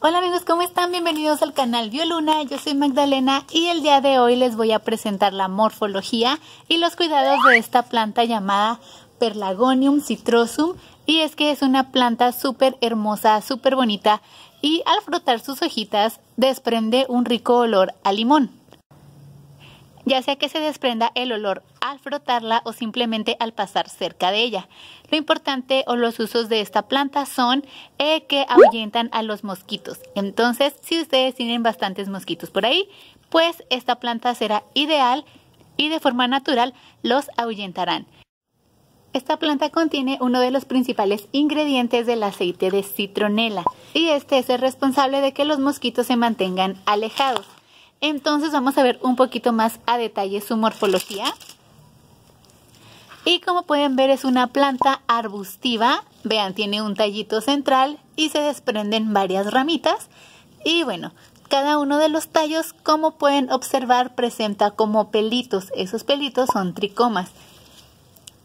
Hola amigos, ¿cómo están? Bienvenidos al canal Bioluna, yo soy Magdalena y el día de hoy les voy a presentar la morfología y los cuidados de esta planta llamada Perlagonium citrosum y es que es una planta súper hermosa, súper bonita y al frotar sus hojitas desprende un rico olor a limón. Ya sea que se desprenda el olor al frotarla o simplemente al pasar cerca de ella. Lo importante o los usos de esta planta son eh, que ahuyentan a los mosquitos. Entonces, si ustedes tienen bastantes mosquitos por ahí, pues esta planta será ideal y de forma natural los ahuyentarán. Esta planta contiene uno de los principales ingredientes del aceite de citronela y este es el responsable de que los mosquitos se mantengan alejados. Entonces vamos a ver un poquito más a detalle su morfología. Y como pueden ver es una planta arbustiva. Vean, tiene un tallito central y se desprenden varias ramitas. Y bueno, cada uno de los tallos, como pueden observar, presenta como pelitos. Esos pelitos son tricomas.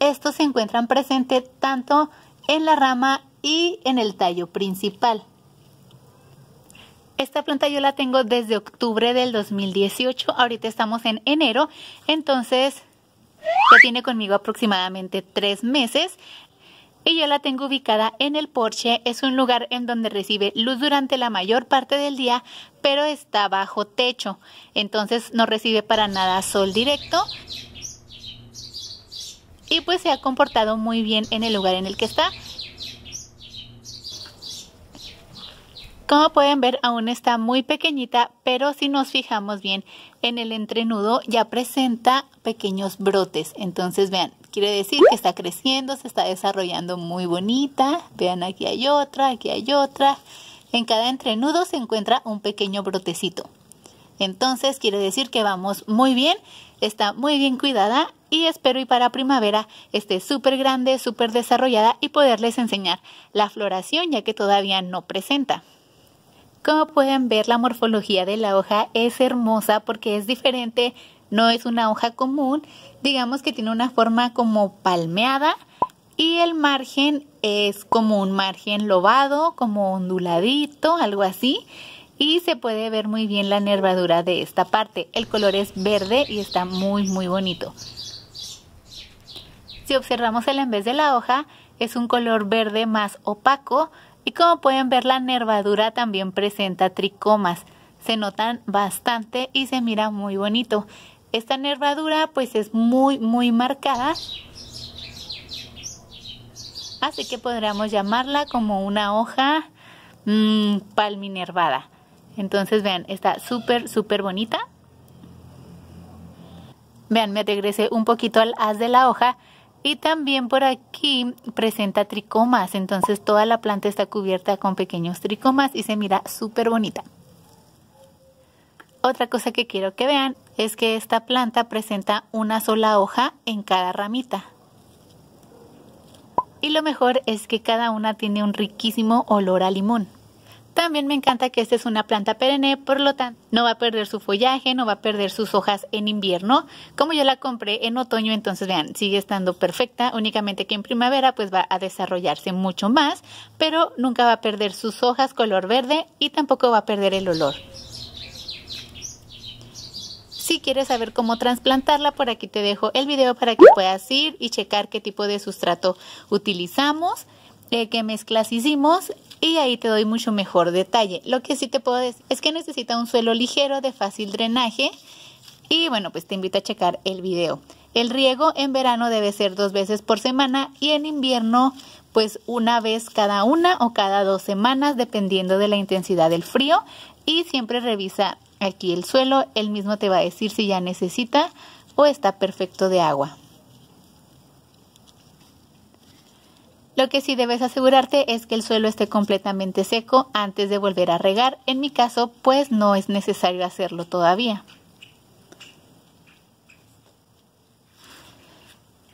Estos se encuentran presentes tanto en la rama y en el tallo principal. Esta planta yo la tengo desde octubre del 2018, ahorita estamos en enero, entonces ya tiene conmigo aproximadamente tres meses y yo la tengo ubicada en el porche. Es un lugar en donde recibe luz durante la mayor parte del día, pero está bajo techo. Entonces no recibe para nada sol directo. Y pues se ha comportado muy bien en el lugar en el que está. Como pueden ver, aún está muy pequeñita, pero si nos fijamos bien en el entrenudo ya presenta pequeños brotes. Entonces, vean, quiere decir que está creciendo, se está desarrollando muy bonita. Vean, aquí hay otra, aquí hay otra. En cada entrenudo se encuentra un pequeño brotecito. Entonces, quiere decir que vamos muy bien, está muy bien cuidada y espero y para primavera esté súper grande, súper desarrollada y poderles enseñar la floración ya que todavía no presenta. Como pueden ver, la morfología de la hoja es hermosa porque es diferente, no es una hoja común, digamos que tiene una forma como palmeada y el margen es como un margen lobado, como onduladito, algo así. Y se puede ver muy bien la nervadura de esta parte. El color es verde y está muy muy bonito. Si observamos el en vez de la hoja, es un color verde más opaco, y como pueden ver, la nervadura también presenta tricomas. Se notan bastante y se mira muy bonito. Esta nervadura pues es muy, muy marcada. Así que podríamos llamarla como una hoja mm, palminervada. Entonces vean, está súper, súper bonita. Vean, me regresé un poquito al haz de la hoja y también por aquí presenta tricomas, entonces toda la planta está cubierta con pequeños tricomas y se mira súper bonita. Otra cosa que quiero que vean es que esta planta presenta una sola hoja en cada ramita. Y lo mejor es que cada una tiene un riquísimo olor a limón. También me encanta que esta es una planta perenne, por lo tanto no va a perder su follaje, no va a perder sus hojas en invierno. Como yo la compré en otoño, entonces vean, sigue estando perfecta, únicamente que en primavera pues va a desarrollarse mucho más, pero nunca va a perder sus hojas color verde y tampoco va a perder el olor. Si quieres saber cómo trasplantarla, por aquí te dejo el video para que puedas ir y checar qué tipo de sustrato utilizamos. Eh, que qué mezclas hicimos y ahí te doy mucho mejor detalle. Lo que sí te puedo decir es que necesita un suelo ligero de fácil drenaje y bueno, pues te invito a checar el video. El riego en verano debe ser dos veces por semana y en invierno pues una vez cada una o cada dos semanas dependiendo de la intensidad del frío y siempre revisa aquí el suelo, él mismo te va a decir si ya necesita o está perfecto de agua. Lo que sí debes asegurarte es que el suelo esté completamente seco antes de volver a regar. En mi caso, pues no es necesario hacerlo todavía.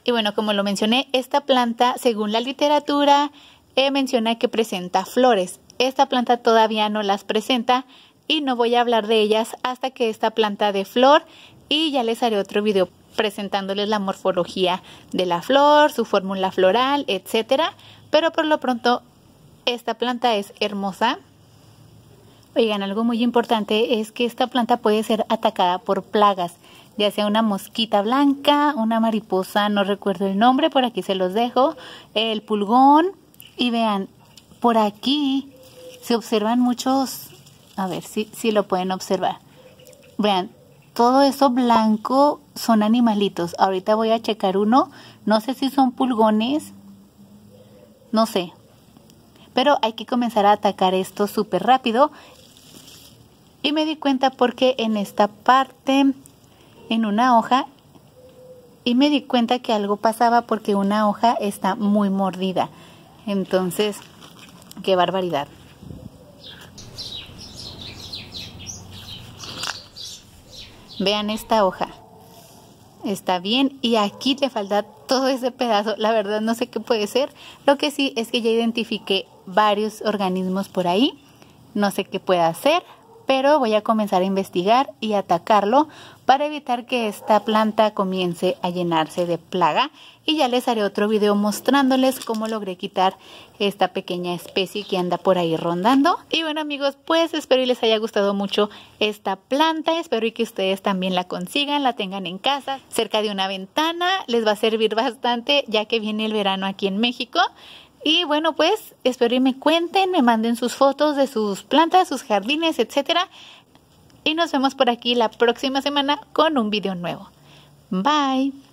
Y bueno, como lo mencioné, esta planta, según la literatura, eh, menciona que presenta flores. Esta planta todavía no las presenta y no voy a hablar de ellas hasta que esta planta de flor y ya les haré otro video presentándoles la morfología de la flor, su fórmula floral, etcétera. Pero por lo pronto, esta planta es hermosa. Oigan, algo muy importante es que esta planta puede ser atacada por plagas, ya sea una mosquita blanca, una mariposa, no recuerdo el nombre, por aquí se los dejo, el pulgón. Y vean, por aquí se observan muchos, a ver si, si lo pueden observar. Vean, todo eso blanco son animalitos. Ahorita voy a checar uno. No sé si son pulgones. No sé. Pero hay que comenzar a atacar esto súper rápido. Y me di cuenta porque en esta parte, en una hoja, y me di cuenta que algo pasaba porque una hoja está muy mordida. Entonces, qué barbaridad. Vean esta hoja. Está bien. Y aquí le falta todo ese pedazo. La verdad no sé qué puede ser. Lo que sí es que ya identifiqué varios organismos por ahí. No sé qué pueda hacer pero voy a comenzar a investigar y atacarlo para evitar que esta planta comience a llenarse de plaga y ya les haré otro video mostrándoles cómo logré quitar esta pequeña especie que anda por ahí rondando. Y bueno amigos, pues espero y les haya gustado mucho esta planta, espero y que ustedes también la consigan, la tengan en casa, cerca de una ventana, les va a servir bastante ya que viene el verano aquí en México. Y bueno, pues espero y me cuenten, me manden sus fotos de sus plantas, sus jardines, etcétera. Y nos vemos por aquí la próxima semana con un video nuevo. Bye.